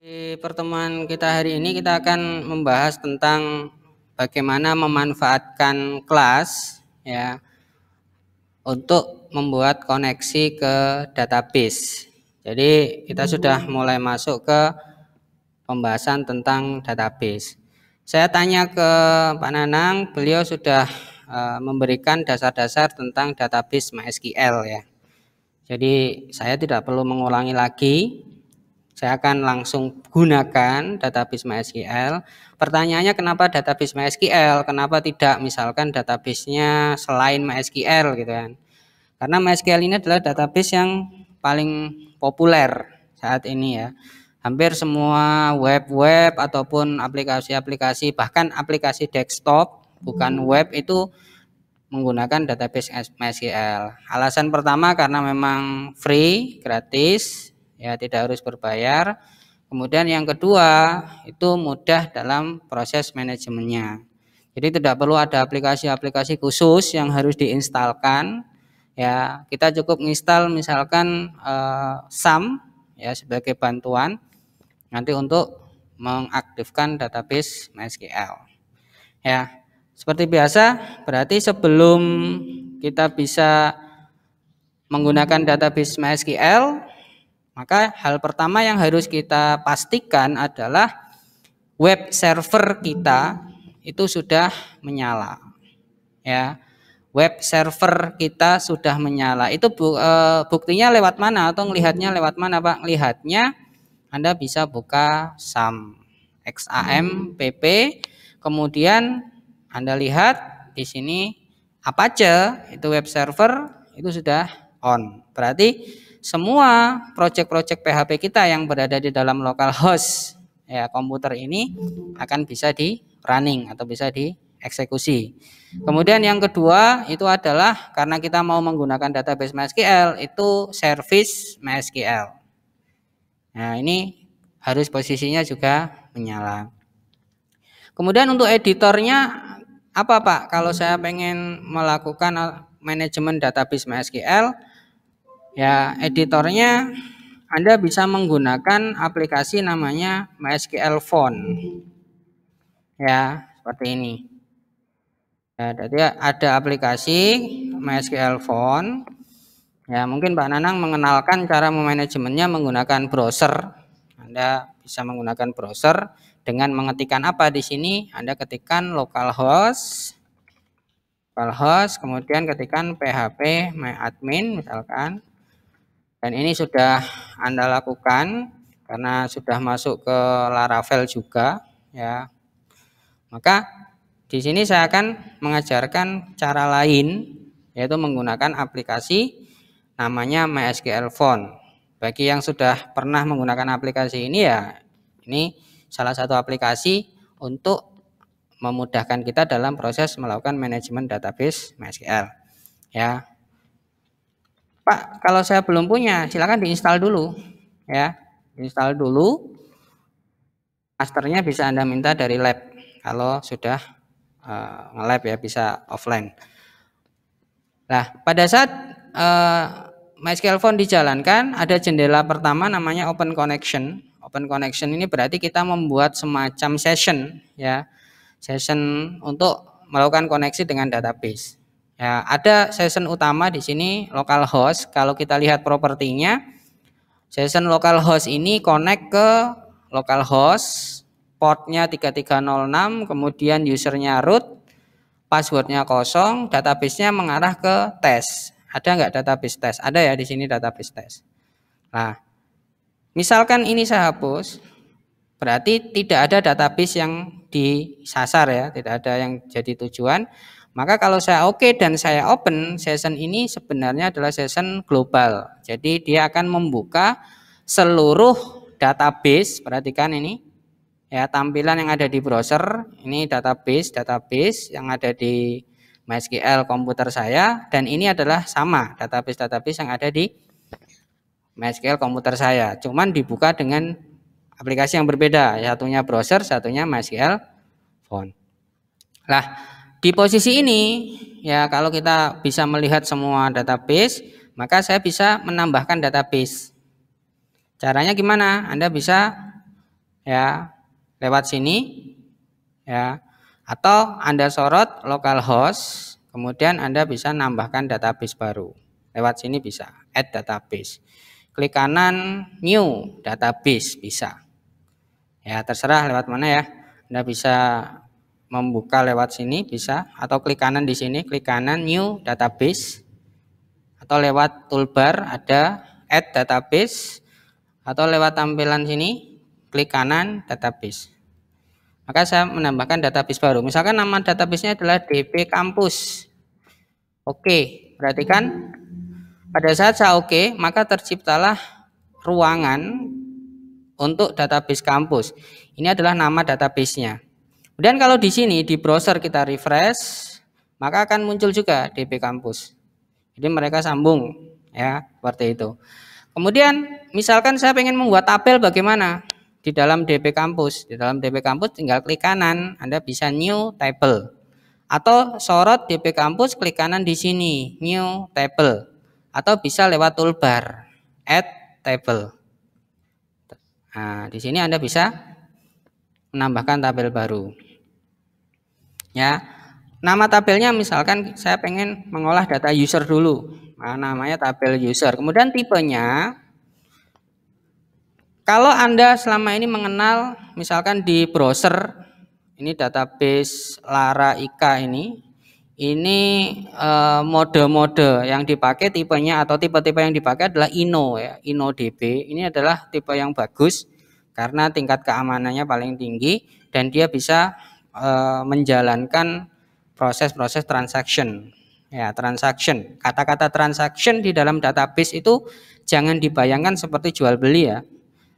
Di pertemuan kita hari ini kita akan membahas tentang bagaimana memanfaatkan kelas ya untuk membuat koneksi ke database. Jadi kita sudah mulai masuk ke pembahasan tentang database. Saya tanya ke Pak Nanang, beliau sudah uh, memberikan dasar-dasar tentang database MySQL ya. Jadi saya tidak perlu mengulangi lagi saya akan langsung gunakan database MySQL. Pertanyaannya kenapa database MySQL? Kenapa tidak misalkan databasenya selain MySQL gitu kan? Karena MySQL ini adalah database yang paling populer saat ini ya. Hampir semua web-web ataupun aplikasi-aplikasi bahkan aplikasi desktop bukan web itu menggunakan database MySQL. Alasan pertama karena memang free, gratis, ya tidak harus berbayar. Kemudian yang kedua itu mudah dalam proses manajemennya. Jadi tidak perlu ada aplikasi-aplikasi khusus yang harus diinstalkan. Ya, kita cukup install misalkan eh, SAM ya sebagai bantuan nanti untuk mengaktifkan database MySQL. Ya, seperti biasa berarti sebelum kita bisa menggunakan database MySQL maka hal pertama yang harus kita pastikan adalah web server kita itu sudah menyala. Ya. Web server kita sudah menyala. Itu bu, e, buktinya lewat mana atau melihatnya lewat mana, Pak? Lihatnya Anda bisa buka SAM XAMPP kemudian Anda lihat di sini Apache itu web server itu sudah on. Berarti semua project-project PHP kita yang berada di dalam local host ya komputer ini akan bisa di running atau bisa dieksekusi. Kemudian yang kedua itu adalah karena kita mau menggunakan database MySQL itu service MySQL. Nah, ini harus posisinya juga menyala. Kemudian untuk editornya apa Pak? Kalau saya pengen melakukan uh, manajemen database MySQL, ya editornya Anda bisa menggunakan aplikasi namanya MySQL Font ya seperti ini ya, jadi ada aplikasi MySQL Font ya mungkin Pak Nanang mengenalkan cara memanajemennya menggunakan browser Anda bisa menggunakan browser dengan mengetikkan apa di sini Anda ketikkan localhost localhost kemudian ketikkan php myadmin misalkan dan ini sudah Anda lakukan karena sudah masuk ke Laravel juga ya. Maka di sini saya akan mengajarkan cara lain yaitu menggunakan aplikasi namanya MySQL Phone. Bagi yang sudah pernah menggunakan aplikasi ini ya, ini salah satu aplikasi untuk memudahkan kita dalam proses melakukan manajemen database MySQL. Ya, Pak, kalau saya belum punya, silakan diinstal dulu. Ya, install dulu. Masternya bisa Anda minta dari lab. Kalau sudah uh, nge-lab ya bisa offline. Nah, pada saat uh, MySQL Phone dijalankan, ada jendela pertama namanya Open Connection. Open Connection ini berarti kita membuat semacam session ya, session untuk melakukan koneksi dengan database. Ya, ada session utama di sini local host. Kalau kita lihat propertinya, session host ini connect ke local host, portnya 3306, kemudian usernya root, passwordnya kosong, databasenya mengarah ke test. Ada nggak database test? Ada ya di sini database test. Nah, misalkan ini saya hapus, berarti tidak ada database yang disasar ya, tidak ada yang jadi tujuan. Maka kalau saya oke okay dan saya open, session ini sebenarnya adalah session global. Jadi dia akan membuka seluruh database, perhatikan ini. Ya, tampilan yang ada di browser, ini database, database yang ada di MySQL komputer saya dan ini adalah sama database-database yang ada di MySQL komputer saya. Cuman dibuka dengan aplikasi yang berbeda, satunya browser, satunya MySQL phone. Lah, di posisi ini ya kalau kita bisa melihat semua database, maka saya bisa menambahkan database. Caranya gimana? Anda bisa ya lewat sini ya atau Anda sorot localhost, kemudian Anda bisa nambahkan database baru. Lewat sini bisa add database. Klik kanan new database bisa. Ya terserah lewat mana ya. Anda bisa membuka lewat sini bisa atau klik kanan di sini klik kanan new database atau lewat toolbar ada add database atau lewat tampilan sini klik kanan database maka saya menambahkan database baru misalkan nama database-nya adalah DP kampus oke perhatikan pada saat saya oke maka terciptalah ruangan untuk database kampus ini adalah nama database-nya Kemudian kalau di sini di browser kita refresh, maka akan muncul juga DP kampus. Jadi mereka sambung ya, seperti itu. Kemudian misalkan saya ingin membuat tabel bagaimana? Di dalam DP kampus, di dalam DP kampus tinggal klik kanan, Anda bisa new table. Atau sorot DP kampus klik kanan di sini, new table. Atau bisa lewat toolbar, add table. Nah, di sini Anda bisa menambahkan tabel baru. Ya, nama tabelnya misalkan saya pengen mengolah data user dulu. Nah, namanya tabel user. Kemudian tipenya kalau Anda selama ini mengenal misalkan di browser ini database Lara Ika ini ini eh, mode-mode yang dipakai tipenya atau tipe-tipe yang dipakai adalah Ino ya, DB. Ini adalah tipe yang bagus karena tingkat keamanannya paling tinggi dan dia bisa Eh, menjalankan proses-proses transaction. Ya, transaction. Kata-kata transaction di dalam database itu jangan dibayangkan seperti jual beli ya.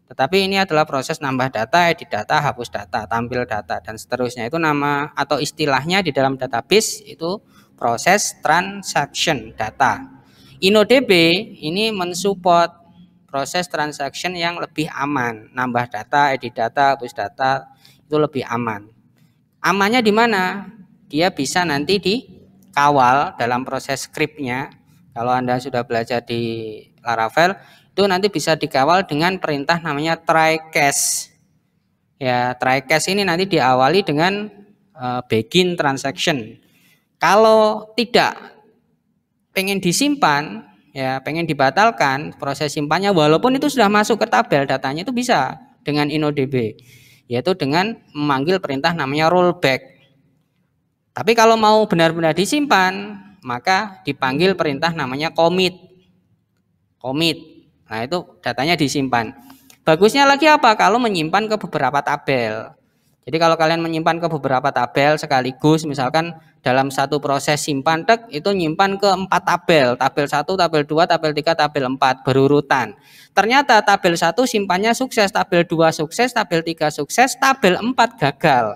Tetapi ini adalah proses nambah data, edit data, hapus data, tampil data dan seterusnya. Itu nama atau istilahnya di dalam database itu proses transaction data. InnoDB ini mensupport proses transaction yang lebih aman, nambah data, edit data, hapus data itu lebih aman. Amannya di mana? Dia bisa nanti dikawal dalam proses skripnya. Kalau Anda sudah belajar di Laravel, itu nanti bisa dikawal dengan perintah namanya try cache. Ya, try cache ini nanti diawali dengan e, begin transaction. Kalau tidak pengen disimpan, ya pengen dibatalkan proses simpannya walaupun itu sudah masuk ke tabel datanya itu bisa dengan InnoDB yaitu dengan memanggil perintah namanya rollback. Tapi kalau mau benar-benar disimpan, maka dipanggil perintah namanya commit. Commit. Nah, itu datanya disimpan. Bagusnya lagi apa? Kalau menyimpan ke beberapa tabel. Jadi kalau kalian menyimpan ke beberapa tabel sekaligus, misalkan dalam satu proses simpan tek itu nyimpan ke empat tabel, tabel 1, tabel 2, tabel 3, tabel 4 berurutan. Ternyata tabel 1 simpannya sukses, tabel 2 sukses, tabel 3 sukses, tabel 4 gagal.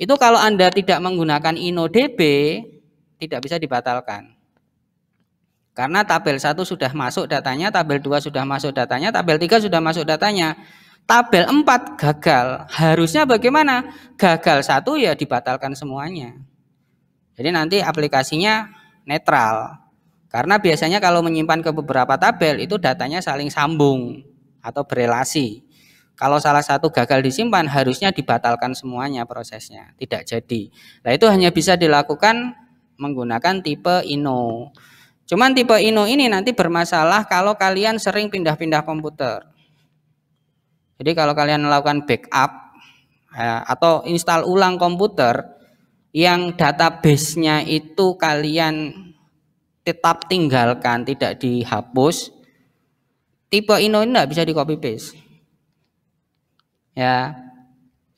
Itu kalau Anda tidak menggunakan InnoDB tidak bisa dibatalkan. Karena tabel 1 sudah masuk datanya, tabel 2 sudah masuk datanya, tabel 3 sudah masuk datanya tabel 4 gagal. Harusnya bagaimana? Gagal satu ya dibatalkan semuanya. Jadi nanti aplikasinya netral. Karena biasanya kalau menyimpan ke beberapa tabel itu datanya saling sambung atau berelasi. Kalau salah satu gagal disimpan harusnya dibatalkan semuanya prosesnya, tidak jadi. Nah itu hanya bisa dilakukan menggunakan tipe INO. Cuman tipe INO ini nanti bermasalah kalau kalian sering pindah-pindah komputer. Jadi kalau kalian melakukan backup ya, atau install ulang komputer yang database-nya itu kalian tetap tinggalkan, tidak dihapus, tipe ino ini tidak bisa di copy paste. Ya.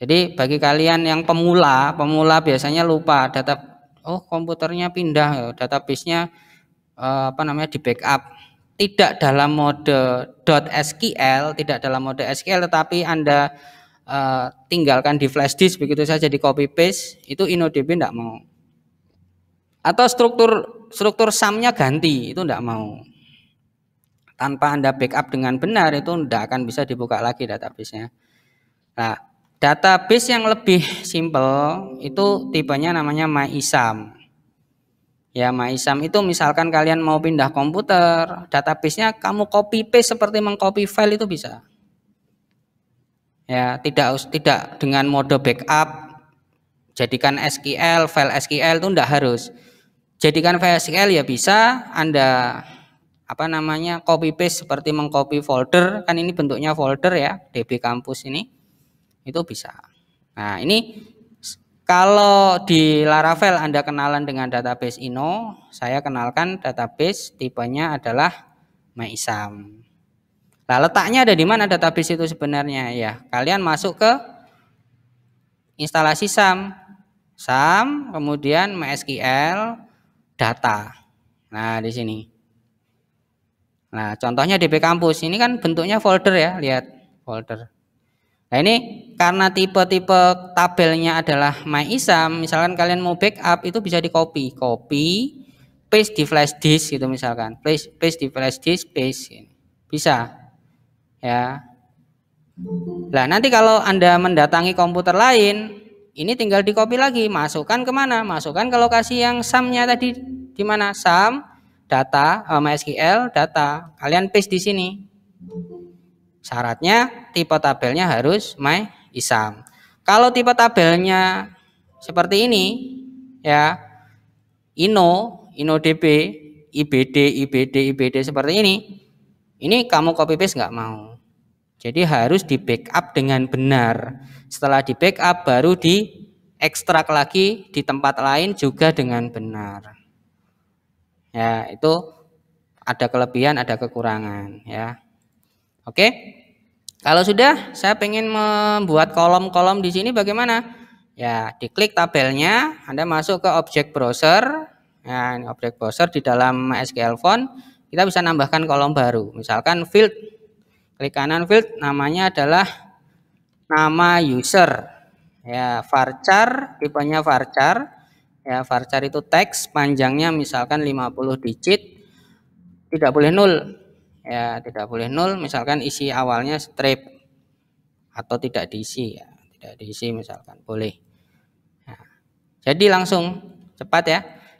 Jadi bagi kalian yang pemula, pemula biasanya lupa data oh komputernya pindah, database-nya eh, apa namanya di backup tidak dalam mode .sql, tidak dalam mode SQL, tetapi Anda uh, tinggalkan di flash disk begitu saja di copy paste, itu InnoDB tidak mau. Atau struktur struktur samnya ganti, itu tidak mau. Tanpa Anda backup dengan benar, itu tidak akan bisa dibuka lagi database-nya. Nah, database yang lebih simple itu tipenya namanya MyISAM. Ya Maisam itu misalkan kalian mau pindah komputer, database-nya kamu copy paste seperti mengcopy file itu bisa. Ya, tidak tidak dengan mode backup jadikan SQL, file SQL itu tidak harus. Jadikan file SQL ya bisa Anda apa namanya copy paste seperti mengcopy folder kan ini bentuknya folder ya DB kampus ini itu bisa. Nah, ini kalau di Laravel Anda kenalan dengan database Ino, saya kenalkan database tipenya adalah MyISAM. Nah, letaknya ada di mana database itu sebenarnya ya? Kalian masuk ke instalasi SAM. SAM, kemudian MySQL, data. Nah, di sini. Nah, contohnya DB kampus. Ini kan bentuknya folder ya, lihat folder. Nah ini karena tipe-tipe tabelnya adalah MyISAM, misalkan kalian mau backup itu bisa di copy, copy, paste di flash disk gitu misalkan, paste, paste di flash disk, paste, bisa, ya. Nah nanti kalau anda mendatangi komputer lain, ini tinggal di copy lagi, masukkan kemana? Masukkan ke lokasi yang samnya tadi di mana sam data eh, MySQL data, kalian paste di sini. Syaratnya tipe tabelnya harus my isam. Kalau tipe tabelnya seperti ini ya ino ino dp ibd ibd ibd seperti ini ini kamu copy paste nggak mau jadi harus di backup dengan benar setelah di backup baru di ekstrak lagi di tempat lain juga dengan benar ya itu ada kelebihan ada kekurangan ya Oke. Kalau sudah, saya ingin membuat kolom-kolom di sini bagaimana? Ya, diklik tabelnya, Anda masuk ke objek browser. Ya, ini objek browser di dalam SQL font, kita bisa nambahkan kolom baru. Misalkan field, klik kanan field, namanya adalah nama user. Ya, varchar, tipenya varchar. Ya, varchar itu teks, panjangnya misalkan 50 digit. Tidak boleh nol, ya tidak boleh nol misalkan isi awalnya strip atau tidak diisi ya tidak diisi misalkan boleh nah, jadi langsung cepat ya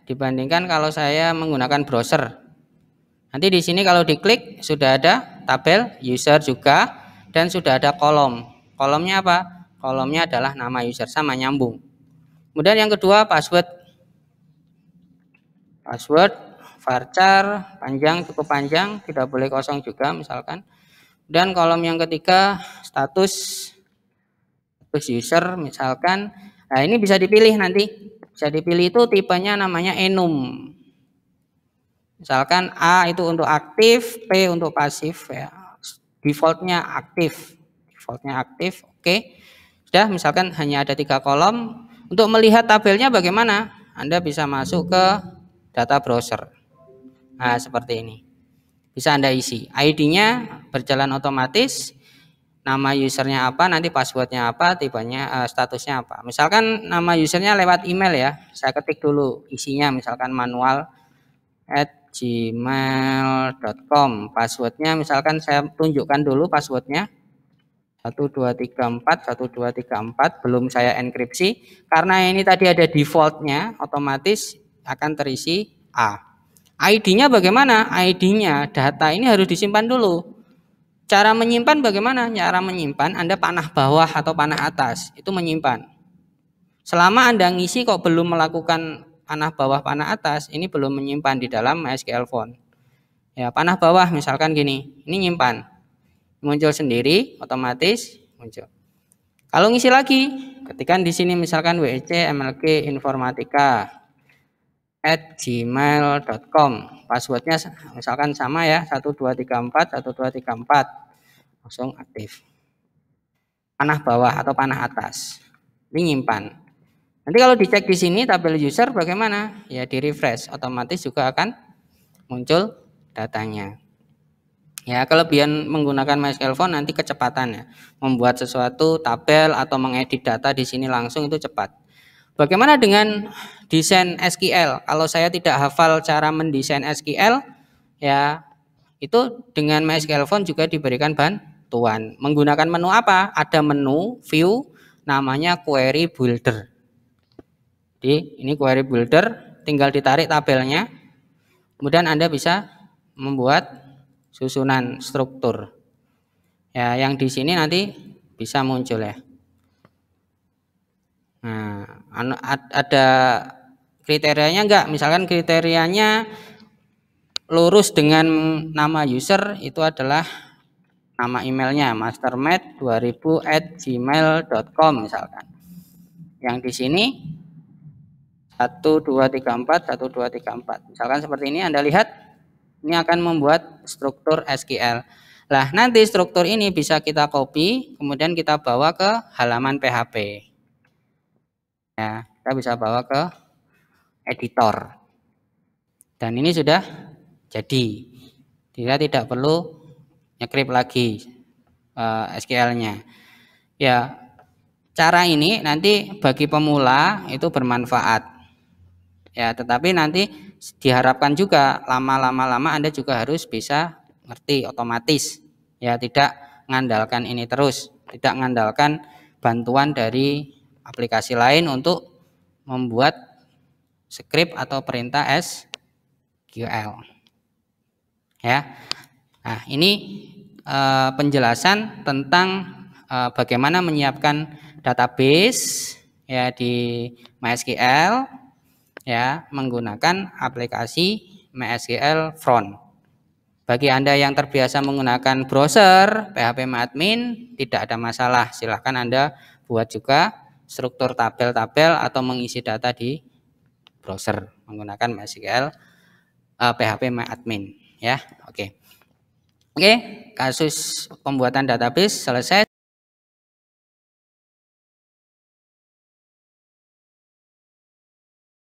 dibandingkan kalau saya menggunakan browser nanti di sini kalau diklik sudah ada tabel user juga dan sudah ada kolom kolomnya apa kolomnya adalah nama user sama nyambung kemudian yang kedua password password varchar panjang cukup panjang tidak boleh kosong juga misalkan dan kolom yang ketiga status status user misalkan nah ini bisa dipilih nanti bisa dipilih itu tipenya namanya enum misalkan A itu untuk aktif P untuk pasif ya defaultnya aktif defaultnya aktif oke okay. sudah misalkan hanya ada tiga kolom untuk melihat tabelnya bagaimana Anda bisa masuk ke data browser Nah, seperti ini. Bisa Anda isi. ID-nya berjalan otomatis, nama usernya apa, nanti passwordnya apa, tipenya uh, statusnya apa. Misalkan nama usernya lewat email ya, saya ketik dulu isinya misalkan manual at gmail.com passwordnya misalkan saya tunjukkan dulu passwordnya 1234 1234 belum saya enkripsi karena ini tadi ada defaultnya otomatis akan terisi A ID-nya bagaimana? ID-nya data ini harus disimpan dulu. Cara menyimpan bagaimana? Cara menyimpan Anda panah bawah atau panah atas, itu menyimpan. Selama Anda ngisi kok belum melakukan panah bawah, panah atas, ini belum menyimpan di dalam SQL font. Ya, panah bawah misalkan gini, ini nyimpan. Muncul sendiri, otomatis muncul. Kalau ngisi lagi, ketikan di sini misalkan WC MLK Informatika, at gmail.com passwordnya misalkan sama ya 1234 1234 langsung aktif panah bawah atau panah atas ini nyimpan nanti kalau dicek di sini tabel user bagaimana ya di refresh otomatis juga akan muncul datanya ya kelebihan menggunakan MySQL Phone nanti kecepatannya membuat sesuatu tabel atau mengedit data di sini langsung itu cepat Bagaimana dengan desain SQL? Kalau saya tidak hafal cara mendesain SQL, ya itu dengan MySQL Phone juga diberikan bantuan. Menggunakan menu apa? Ada menu view namanya query builder. Jadi ini query builder, tinggal ditarik tabelnya. Kemudian Anda bisa membuat susunan struktur. Ya, yang di sini nanti bisa muncul ya. Nah, anu, ada kriterianya enggak? Misalkan kriterianya lurus dengan nama user itu adalah nama emailnya mastermed gmail.com misalkan. Yang di sini 1234 1234. Misalkan seperti ini Anda lihat ini akan membuat struktur SQL. Lah nanti struktur ini bisa kita copy kemudian kita bawa ke halaman PHP ya kita bisa bawa ke editor dan ini sudah jadi kita tidak perlu nyekrip lagi uh, eh, SQL-nya ya cara ini nanti bagi pemula itu bermanfaat ya tetapi nanti diharapkan juga lama-lama lama Anda juga harus bisa ngerti otomatis ya tidak ngandalkan ini terus tidak ngandalkan bantuan dari aplikasi lain untuk membuat script atau perintah SQL. Ya. Nah, ini e, penjelasan tentang e, bagaimana menyiapkan database ya di MySQL ya menggunakan aplikasi MySQL Front. Bagi Anda yang terbiasa menggunakan browser PHP admin tidak ada masalah, silahkan Anda buat juga struktur tabel-tabel atau mengisi data di browser menggunakan MySQL uh, eh, PHP MyAdmin ya. Oke. Okay. Oke, okay, kasus pembuatan database selesai.